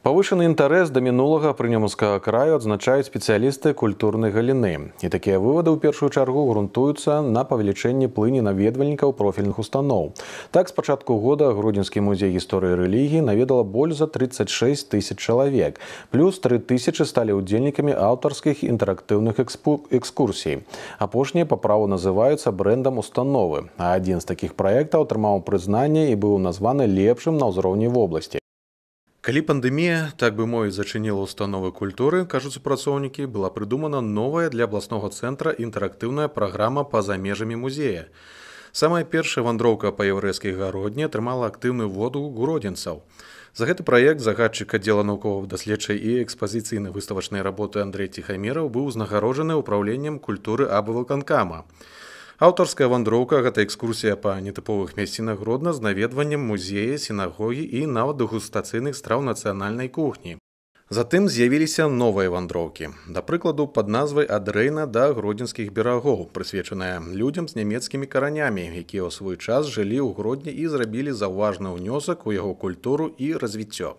Павышаны інтарэс да мінулага прынёмскага краю адзначаюць спецыялісты культурнай галіны. І такія вывады ў першую чаргу грунтуюцца на павелічэнні плыні наведвальнікаў профільных устаноў. Так з пачатку года грудзенскі музей гісторыі рэлігіі наведала боль за 36 тысяч чалавек. Плюс 3000 сталі ўдзельнікамі аўтарскіх інтэрактыўных экскурсій. Апошнія па праву называюцца брэндам установы. А адзін з такіх праектаў атрымаў прызнанне і быў названы лепшым на ўзроўні вобласці. Калі пандемія так бы мой зачыніла установы культуры кажуць супрацоўнікі была прыдумана новая для абласнога цэнтра інтэрактыўная праграма па-за межамі музея самая першая вандроўка па яўрэйскай гародні атрымала актыўны воду гуродзенцаў за гэты праект загадчык аддзела навукова-даследчай і экспазіцыйна-выставачнай работы Андрей ціхамераў быў узнагароджаны ўправленнем культуры абвалканкама і Аўтарская вандроўка гэта экскурсія па нетыповых мясцінах родна з наведваннем музея, сінагогі і нават дэгустацыйных страў нацыянальнай кухні. Затым з'явіліся новыя вандроўкі. Да прыкладу пад назвай адрэйна да гродзенскіх берагоў, прысвечаная людзям з нямецкімі каранямі, якія ў свой час жылі ў гродні і зрабілі заўважны ўнёсак у яго культуру і развіццё.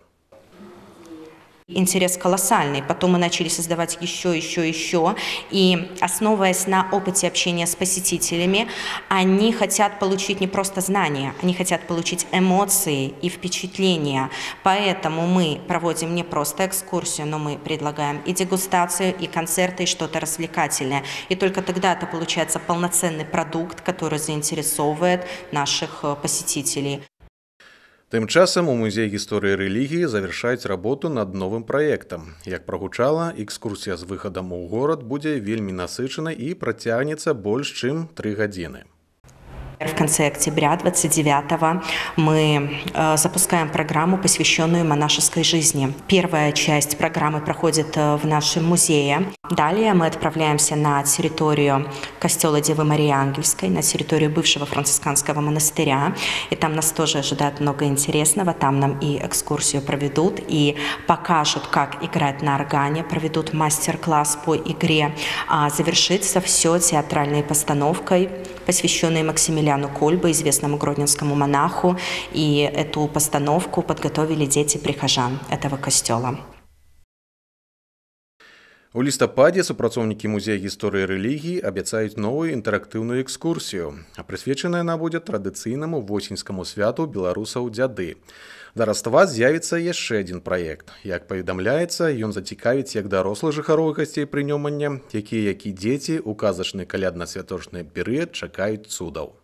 интерес колоссальный. Потом мы начали создавать еще, еще, еще. И основываясь на опыте общения с посетителями, они хотят получить не просто знания, они хотят получить эмоции и впечатления. Поэтому мы проводим не просто экскурсию, но мы предлагаем и дегустацию, и концерты, и что-то развлекательное. И только тогда это получается полноценный продукт, который заинтересовывает наших э, посетителей. Тым часам у музей гісторыі рэлігіі завяршаюць работу над новым праектам. Як прагучала, экскурсія з выхадам у горад будзе вельмі насычана і працягнецца больш чым тры гадзіны. В конце октября 29-го мы э, запускаем программу, посвященную монашеской жизни. Первая часть программы проходит э, в нашем музее. Далее мы отправляемся на территорию костела Девы Марии Ангельской, на территорию бывшего францисканского монастыря. И там нас тоже ожидает много интересного. Там нам и экскурсию проведут, и покажут, как играть на органе, проведут мастер-класс по игре. А завершится все театральной постановкой, посвященной Максимилиану Яну Кольбы, известному гродненскому монаху. И эту постановку подготовили дети прихожан этого костела. У лістападзе супрацоўнікі музея гісторыі рэлігіі абяцаюць новую інтэрактыўную экскурсію. Прысвечаная на будзе традыцыйнаму восеньскаму святу беларусаў дзяды. Да раства з'явіцца яшчэ адзін праект. Як паведамляецца, ён зацікавіць як дарослых жыхароў гасцей прынёмання, якія які дзеці у казачны калядна-святочны перыяд чакаюць цудаў.